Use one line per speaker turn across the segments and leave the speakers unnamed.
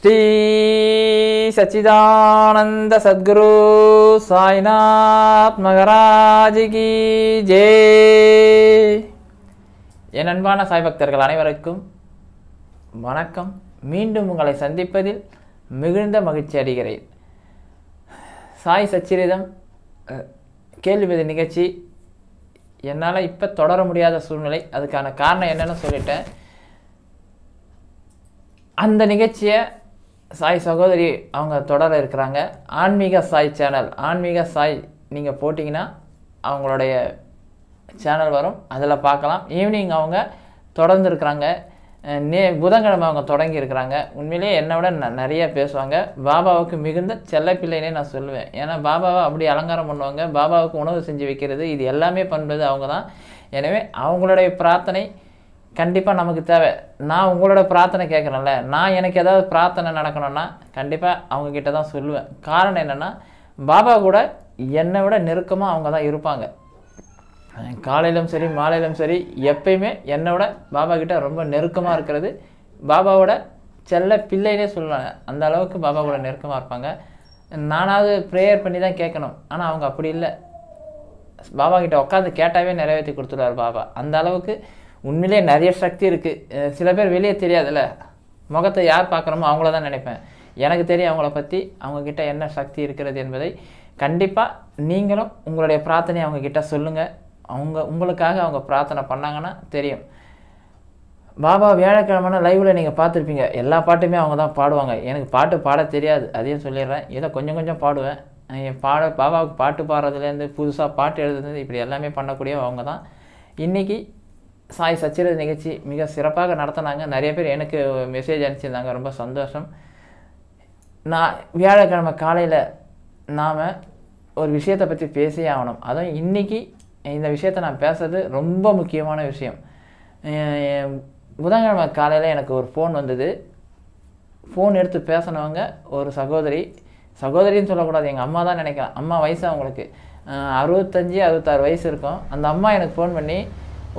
ஸ்ரீ சச்சிதானந்த சத்குரு சாய்நாத் மகராஜிகி ஜே என் அன்பான சாய் பக்தர்கள் அனைவருக்கும் வணக்கம் மீண்டும் உங்களை சந்திப்பதில் மிகுந்த மகிழ்ச்சி அடைகிறேன் சாய் சச்சிரிதம் கேள்விபதி நிகழ்ச்சி என்னால் இப்போ தொடர முடியாத சூழ்நிலை அதுக்கான காரணம் என்னென்னு சொல்லிட்டேன் அந்த நிகழ்ச்சியை சாய் சகோதரி அவங்க தொடர இருக்கிறாங்க ஆன்மீக சாய் சேனல் ஆன்மீக சாய் நீங்கள் போட்டிங்கன்னா அவங்களுடைய சேனல் வரும் அதில் பார்க்கலாம் ஈவினிங் அவங்க தொடர்ந்து இருக்கிறாங்க நே புதன்கிழமை அவங்க தொடங்கி இருக்கிறாங்க உண்மையிலேயே என்னை விட ந நிறைய பேசுவாங்க பாபாவுக்கு மிகுந்த செல்லப்பிள்ளைனே நான் சொல்லுவேன் ஏன்னா பாபாவை அப்படி அலங்காரம் பண்ணுவாங்க பாபாவுக்கு உணவு செஞ்சு வைக்கிறது இது எல்லாமே பண்ணுறது அவங்க தான் எனவே அவங்களுடைய பிரார்த்தனை கண்டிப்பாக நமக்கு தேவை நான் உங்களோட பிரார்த்தனை கேட்குறேன்ல நான் எனக்கு ஏதாவது பிரார்த்தனை நடக்கணும்னா கண்டிப்பாக அவங்கக்கிட்ட தான் சொல்லுவேன் காரணம் என்னென்னா பாபா கூட என்னை விட நெருக்கமாக அவங்க தான் இருப்பாங்க காலையிலும் சரி மாலையிலும் சரி எப்பயுமே என்னை விட பாபா கிட்ட ரொம்ப நெருக்கமாக இருக்கிறது பாபாவோட செல்ல பிள்ளைனே சொல்லுவாங்க அந்த அளவுக்கு பாபா கூட நெருக்கமாக இருப்பாங்க நானாவது ப்ரேயர் பண்ணி தான் கேட்கணும் ஆனால் அவங்க அப்படி இல்லை பாபா கிட்ட உட்காந்து கேட்டாவே நிறைவேற்றி கொடுத்துருவார் பாபா அந்த அளவுக்கு உண்மையிலே நிறைய சக்தி இருக்குது சில பேர் வெளியே தெரியாதுல்ல முகத்தை யார் பார்க்குறோமோ அவங்கள தான் நினைப்பேன் எனக்கு தெரியும் அவங்கள பற்றி அவங்கக்கிட்ட என்ன சக்தி இருக்கிறது என்பதை கண்டிப்பாக நீங்களும் உங்களுடைய பிரார்த்தனை அவங்கக்கிட்ட சொல்லுங்கள் அவங்க உங்களுக்காக அவங்க பிரார்த்தனை பண்ணாங்கன்னா தெரியும் பாபா வியாழக்கிழமைனா லைவில் நீங்கள் பார்த்துருப்பீங்க எல்லா பாட்டுமே அவங்க தான் பாடுவாங்க எனக்கு பாட்டு பாட தெரியாது அதையும் சொல்லிடுறேன் ஏதோ கொஞ்சம் கொஞ்சம் பாடுவேன் என் பாட பாபாவுக்கு பாட்டு பாடுறதுலேருந்து புதுசாக பாட்டு எழுதுறது இப்படி எல்லாமே பண்ணக்கூடிய அவங்க தான் இன்றைக்கி சாய் சச்சிரத் நிகழ்ச்சி மிக சிறப்பாக நடத்தினாங்க நிறைய பேர் எனக்கு மெசேஜ் அனுப்பிச்சிருந்தாங்க ரொம்ப சந்தோஷம் நான் வியாழக்கிழமை காலையில் நாம் ஒரு விஷயத்தை பற்றி பேசியே ஆகணும் அதுவும் இன்றைக்கி இந்த விஷயத்தை நான் பேசுறது ரொம்ப முக்கியமான விஷயம் புதன்கிழமை காலையில் எனக்கு ஒரு ஃபோன் வந்தது ஃபோன் எடுத்து பேசினவங்க ஒரு சகோதரி சகோதரின்னு சொல்லக்கூடாது எங்கள் அம்மா தான் நினைக்கிறேன் அம்மா வயசு அவங்களுக்கு அறுபத்தஞ்சி அறுபத்தாறு வயசு இருக்கும் அந்த அம்மா எனக்கு ஃபோன் பண்ணி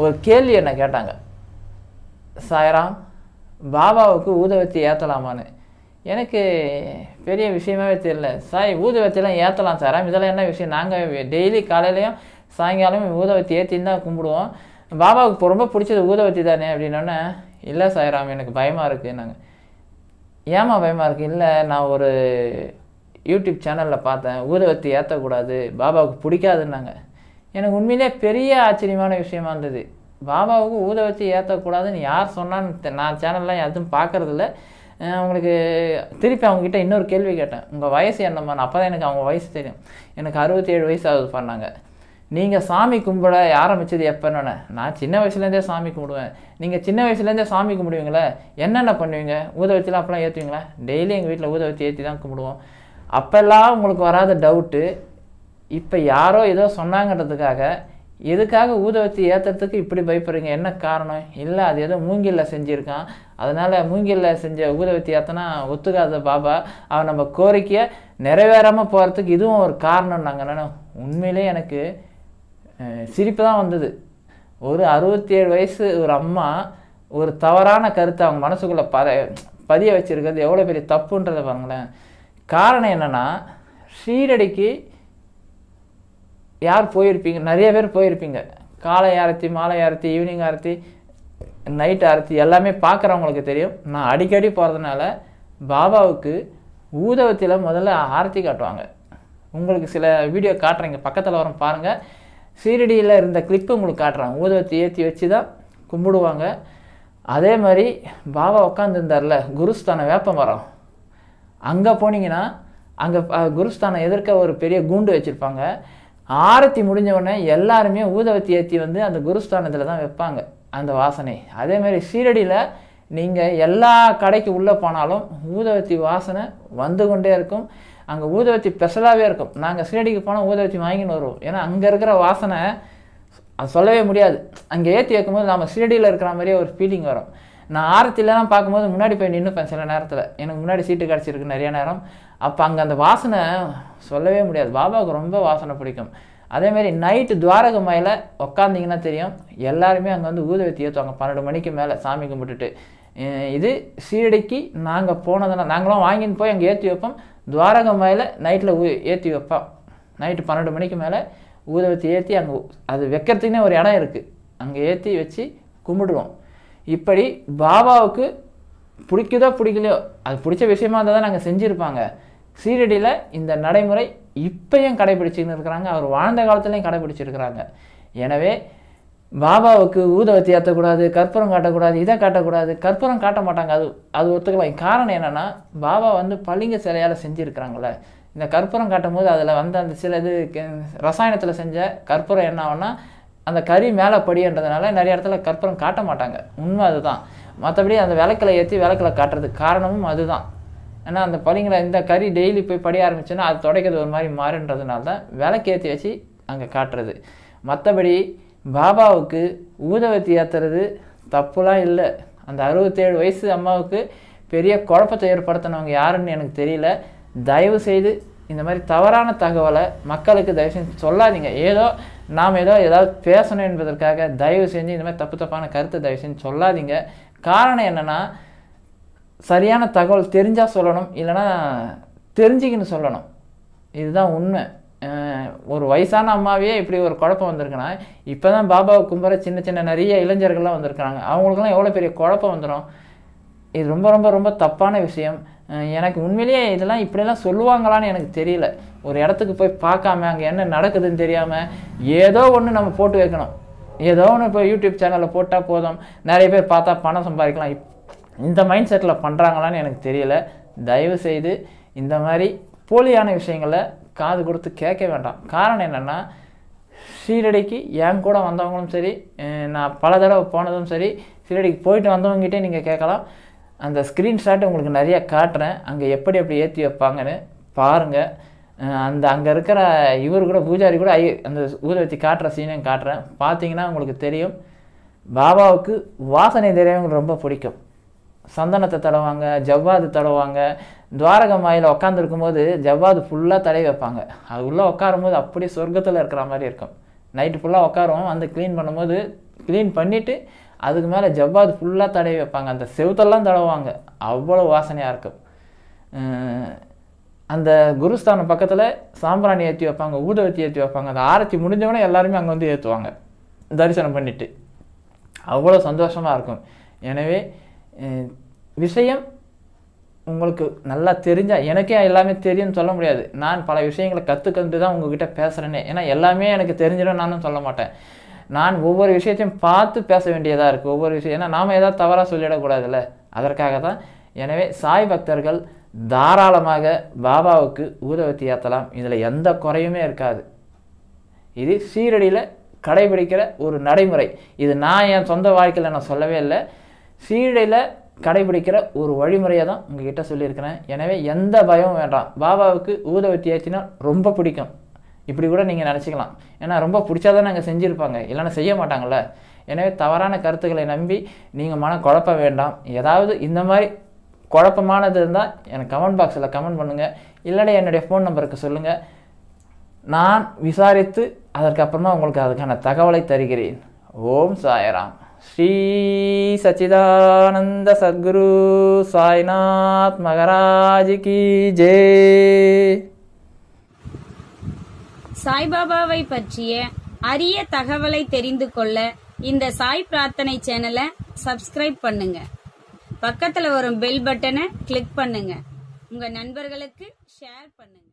ஒரு கேள்வி என்னை கேட்டாங்க சாயராம் பாபாவுக்கு ஊதவத்தி ஏற்றலாமான்னு எனக்கு பெரிய விஷயமாவே தெரியல சாய் ஊதுவத்திலாம் ஏற்றலாம் சாராம் இதெல்லாம் என்ன விஷயம் நாங்கள் டெய்லி காலையிலையும் சாயங்காலம் ஊதவத்தி ஏற்றின்னு தான் கும்பிடுவோம் பாபாவுக்கு ரொம்ப பிடிச்சது ஊதவத்தி தானே அப்படின்னோடனே இல்லை சாய்ராம் எனக்கு பயமாக இருக்குது நாங்கள் ஏமா பயமாக இருக்குது இல்லை நான் ஒரு யூடியூப் சேனலில் பார்த்தேன் ஊதவத்தி ஏற்றக்கூடாது பாபாவுக்கு பிடிக்காதுன்னாங்க எனக்கு உண்மையிலே பெரிய ஆச்சரியமான விஷயமா இருந்தது பாபாவுக்கு ஊத வச்சு ஏற்றக்கூடாதுன்னு யார் சொன்னான்னு நான் சேனல்லாம் எதுவும் பார்க்கறதில்ல அவங்களுக்கு திருப்பி அவங்ககிட்ட இன்னொரு கேள்வி கேட்டேன் உங்கள் வயசு என்னம்மா அப்போ தான் எனக்கு அவங்க வயசு தெரியும் எனக்கு அறுபத்தேழு வயசு ஆகுது பண்ணாங்க நீங்கள் சாமி கும்பிட ஆரம்பித்தது எப்போன்னு நான் சின்ன வயசுலேருந்தே சாமி கும்பிடுவேன் நீங்கள் சின்ன வயசுலேருந்தே சாமி கும்பிடுவீங்களே என்னென்ன பண்ணுவீங்க ஊத வச்சுலாம் அப்போலாம் ஏற்றுவீங்களா டெய்லி எங்கள் வீட்டில் ஊத வச்சு ஏற்றி தான் கும்பிடுவோம் அப்போல்லாம் உங்களுக்கு வராத டவுட்டு இப்போ யாரோ ஏதோ சொன்னாங்கன்றதுக்காக எதுக்காக ஊதவத்தி ஏற்றுறதுக்கு இப்படி பயப்படுறீங்க என்ன காரணம் இல்லை அது ஏதோ மூங்கில்ல செஞ்சுருக்கான் அதனால் மூங்கில்ல செஞ்ச ஊதவத்தி ஏற்றனா ஒத்துக்காத பாபா அவன் நம்ம கோரிக்கையை நிறைவேறாமல் போகிறதுக்கு இதுவும் ஒரு காரணம் நாங்கள் உண்மையிலே எனக்கு சிரிப்பு தான் வந்தது ஒரு அறுபத்தி ஏழு வயசு ஒரு அம்மா ஒரு தவறான கருத்தை அவங்க மனசுக்குள்ளே பத பதிய வச்சுருக்கிறது எவ்வளோ பெரிய தப்புன்றதை பாருங்களேன் காரணம் என்னென்னா ஷீரடிக்கு யார் போயிருப்பீங்க நிறைய பேர் போயிருப்பீங்க காலை ஆரத்தி மாலை ஆரத்தி ஈவினிங் ஆரத்தி நைட் ஆரத்தி எல்லாமே பார்க்குறவங்களுக்கு தெரியும் நான் அடிக்கடி போகிறதுனால பாபாவுக்கு ஊதவத்தில் முதல்ல ஆரத்தி காட்டுவாங்க உங்களுக்கு சில வீடியோ காட்டுறீங்க பக்கத்தில் வரும் பாருங்கள் சீரடியில் இருந்த கிளிப்பு உங்களுக்கு காட்டுறாங்க ஊதவத்தை ஏற்றி வச்சு தான் கும்பிடுவாங்க அதே மாதிரி பாபா உட்காந்துருந்தார்ல குருஸ்தான வேப்ப மரம் அங்கே போனீங்கன்னா அங்கே குருஸ்தானம் எதிர்க்க ஒரு பெரிய கூண்டு வச்சுருப்பாங்க ஆரத்தி உடனே எல்லாருமே ஊதவத்தி ஏற்றி வந்து அந்த குருஸ்தானத்தில் தான் வைப்பாங்க அந்த வாசனை அதேமாதிரி சீரடியில் நீங்கள் எல்லா கடைக்கு உள்ளே போனாலும் ஊதவத்தி வாசனை வந்து கொண்டே இருக்கும் அங்கே ஊதவத்தி ஸ்பெஷலாகவே இருக்கும் நாங்கள் சீரடிக்கு போனால் ஊதவத்தி வாங்கின்னு வருவோம் ஏன்னா அங்கே இருக்கிற வாசனை அது சொல்லவே முடியாது அங்கே ஏற்றி வைக்கும்போது நம்ம சீரடியில் இருக்கிற மாதிரியே ஒரு ஃபீலிங் வரும் நான் ஆரத்திலலாம் பார்க்கும்போது முன்னாடி போய் நின்றுப்பேன் சில நேரத்தில் எனக்கு முன்னாடி சீட்டு கிடச்சிருக்கு நிறைய நேரம் அப்போ அங்கே அந்த வாசனை சொல்லவே முடியாது பாபாவுக்கு ரொம்ப வாசனை பிடிக்கும் அதேமாரி நைட்டு துவாரக மயில உக்காந்திங்கன்னா தெரியும் எல்லாருமே அங்கே வந்து ஊதவத்தி ஏற்றுவாங்க பன்னெண்டு மணிக்கு மேலே சாமி கும்பிட்டுட்டு இது சீரடிக்கு நாங்கள் போனதுன்னா நாங்களும் வாங்கின்னு போய் அங்கே ஏற்றி வைப்போம் துவாரக மயில நைட்டில் ஊ ஏற்றி வைப்போம் நைட்டு பன்னெண்டு மணிக்கு மேலே ஊதவத்தி ஏற்றி அங்கே அது வைக்கிறதுக்குனே ஒரு இடம் இருக்குது அங்கே ஏற்றி வச்சு கும்பிடுவோம் இப்படி பாபாவுக்கு பிடிக்குதோ பிடிக்கலையோ அது பிடிச்ச விஷயமா இருந்தால் தான் நாங்கள் செஞ்சுருப்பாங்க சீரடியில் இந்த நடைமுறை இப்பயும் கடைபிடிச்சுன்னு இருக்கிறாங்க அவர் வாழ்ந்த காலத்துலேயும் கடைபிடிச்சிருக்கிறாங்க எனவே பாபாவுக்கு ஊதவத்தி ஏற்றக்கூடாது கற்பூரம் காட்டக்கூடாது இதை காட்டக்கூடாது கற்பூரம் காட்ட மாட்டாங்க அது அது ஒத்துக்கலாம் காரணம் என்னென்னா பாபா வந்து பளிங்க சிலையால் செஞ்சுருக்கிறாங்கள இந்த கற்பூரம் காட்டும் போது அதில் வந்து அந்த சில இது ரசாயனத்தில் செஞ்ச கற்பூரம் என்ன ஆகும்னா அந்த கறி மேலே படின்றதுனால நிறைய இடத்துல கற்பூரம் காட்ட மாட்டாங்க உண்மை அதுதான் மற்றபடி அந்த விளக்கில் ஏற்றி விளக்கில் காட்டுறதுக்கு காரணமும் அதுதான் ஏன்னா அந்த பளிங்கில் இந்த கறி டெய்லி போய் படிய ஆரம்பிச்சுன்னா அது துடைக்கிறது ஒரு மாதிரி மாறுன்றதுனால தான் விளக்கேற்றி வச்சு அங்கே காட்டுறது மற்றபடி பாபாவுக்கு ஊதவத்தி ஏற்றுறது தப்புலாம் இல்லை அந்த அறுபத்தேழு வயசு அம்மாவுக்கு பெரிய குழப்பத்தை ஏற்படுத்தினவங்க யாருன்னு எனக்கு தெரியல தயவு செய்து இந்த மாதிரி தவறான தகவலை மக்களுக்கு தயவு செஞ்சு சொல்லாதீங்க ஏதோ நாம் ஏதோ ஏதாவது பேசணும் என்பதற்காக தயவு செஞ்சு இந்த மாதிரி தப்பு தப்பான கருத்தை தயவு செஞ்சு சொல்லாதீங்க காரணம் என்னென்னா சரியான தகவல் தெரிஞ்சால் சொல்லணும் இல்லைனா தெரிஞ்சுக்கின்னு சொல்லணும் இதுதான் உண்மை ஒரு வயசான அம்மாவையே இப்படி ஒரு குழப்பம் வந்திருக்குன்னா இப்போ தான் பாபாவை கும்புற சின்ன சின்ன நிறைய இளைஞர்கள்லாம் வந்திருக்கிறாங்க அவங்களுக்குலாம் எவ்வளோ பெரிய குழப்பம் வந்துடும் இது ரொம்ப ரொம்ப ரொம்ப தப்பான விஷயம் எனக்கு உண்மையிலேயே இதெல்லாம் இப்படிலாம் சொல்லுவாங்களான்னு எனக்கு தெரியல ஒரு இடத்துக்கு போய் பார்க்காம அங்கே என்ன நடக்குதுன்னு தெரியாமல் ஏதோ ஒன்று நம்ம போட்டு வைக்கணும் ஏதோ ஒன்று இப்போ யூடியூப் சேனலில் போட்டால் போதும் நிறைய பேர் பார்த்தா பணம் சம்பாதிக்கலாம் இந்த மைண்ட் செட்டில் பண்ணுறாங்களான்னு எனக்கு தெரியல தயவுசெய்து இந்த மாதிரி போலியான விஷயங்களை காது கொடுத்து கேட்க வேண்டாம் காரணம் என்னென்னா சீரடிக்கு என் கூட வந்தவங்களும் சரி நான் பல தடவை போனதும் சரி சீரடிக்கு போயிட்டு வந்தவங்ககிட்டே நீங்கள் கேட்கலாம் அந்த ஸ்க்ரீன்ஷாட் உங்களுக்கு நிறையா காட்டுறேன் அங்கே எப்படி எப்படி ஏற்றி வைப்பாங்கன்னு பாருங்கள் அந்த அங்கே இருக்கிற இவர் கூட பூஜாரி கூட ஐ அந்த ஊரை வச்சு காட்டுற சீனையும் காட்டுறேன் பார்த்தீங்கன்னா உங்களுக்கு தெரியும் பாபாவுக்கு வாசனை திரவியங்கள் ரொம்ப பிடிக்கும் சந்தனத்தை தடவாங்க ஜவ்வாது தடவாங்க துவாரக மாயில் போது ஜவ்வாது ஃபுல்லாக தடவி வைப்பாங்க அது உள்ளே உட்காரும் போது அப்படியே சொர்க்கத்தில் இருக்கிற மாதிரி இருக்கும் நைட்டு ஃபுல்லாக உட்காருவோம் வந்து க்ளீன் பண்ணும்போது க்ளீன் பண்ணிவிட்டு அதுக்கு மேலே ஜவ்வாது ஃபுல்லாக தடவி வைப்பாங்க அந்த செவுத்தெல்லாம் தடவாங்க அவ்வளோ வாசனையாக இருக்கும் அந்த குருஸ்தானம் பக்கத்தில் சாம்பிராணி ஏற்றி வைப்பாங்க ஊதவத்தி ஏற்றி வைப்பாங்க அந்த ஆரத்தி முடிஞ்சவொடனே எல்லாருமே அங்கே வந்து ஏற்றுவாங்க தரிசனம் பண்ணிவிட்டு அவ்வளோ சந்தோஷமாக இருக்கும் எனவே விஷயம் உங்களுக்கு நல்லா தெரிஞ்சால் எனக்கே எல்லாமே தெரியும்னு சொல்ல முடியாது நான் பல விஷயங்களை கற்றுக்கிட்டு தான் உங்ககிட்ட பேசுகிறேனே ஏன்னா எல்லாமே எனக்கு தெரிஞ்சிடும் நானும் சொல்ல மாட்டேன் நான் ஒவ்வொரு விஷயத்தையும் பார்த்து பேச வேண்டியதாக இருக்குது ஒவ்வொரு விஷயம் ஏன்னா நாம் ஏதாவது தவறாக சொல்லிடக்கூடாதுல்ல அதற்காக தான் எனவே சாய் பக்தர்கள் தாராளமாக பாபாவுக்கு ஊதவத்தி ஏற்றலாம் இதில் எந்த குறையுமே இருக்காது இது சீரடியில் கடைபிடிக்கிற ஒரு நடைமுறை இது நான் என் சொந்த வாழ்க்கையில் நான் சொல்லவே இல்லை சீழையில் கடைபிடிக்கிற ஒரு வழிமுறையை தான் உங்ககிட்ட சொல்லியிருக்கிறேன் எனவே எந்த பயமும் வேண்டாம் பாபாவுக்கு ஊதவத்தி ஏற்றினா ரொம்ப பிடிக்கும் இப்படி கூட நீங்கள் நினச்சிக்கலாம் ஏன்னா ரொம்ப பிடிச்சாதான் நாங்கள் செஞ்சுருப்பாங்க இல்லைன்னா செய்ய மாட்டாங்கள்ல எனவே தவறான கருத்துக்களை நம்பி நீங்கள் மன குழப்ப வேண்டாம் ஏதாவது இந்த மாதிரி குழப்பமானது இருந்தால் எனக்கு கமெண்ட் பாக்ஸில் கமெண்ட் பண்ணுங்கள் இல்லைனா என்னுடைய ஃபோன் நம்பருக்கு சொல்லுங்கள் நான் விசாரித்து அதற்கப்புறமா உங்களுக்கு அதுக்கான தகவலை தருகிறேன் ஓம் சாயராம் ஸ்ரீ சச்சிதானந்த சத்குரு சாய்நாத் மகராஜ் கி ஜெய் சாய்பாபாவை பற்றிய அரிய தகவலை தெரிந்து கொள்ள இந்த சாய் பிரார்த்தனை சேனலை சப்ஸ்கிரைப் பண்ணுங்க பக்கத்தில் வரும் பெல் பட்டனை கிளிக் பண்ணுங்க உங்க நண்பர்களுக்கு ஷேர் பண்ணுங்க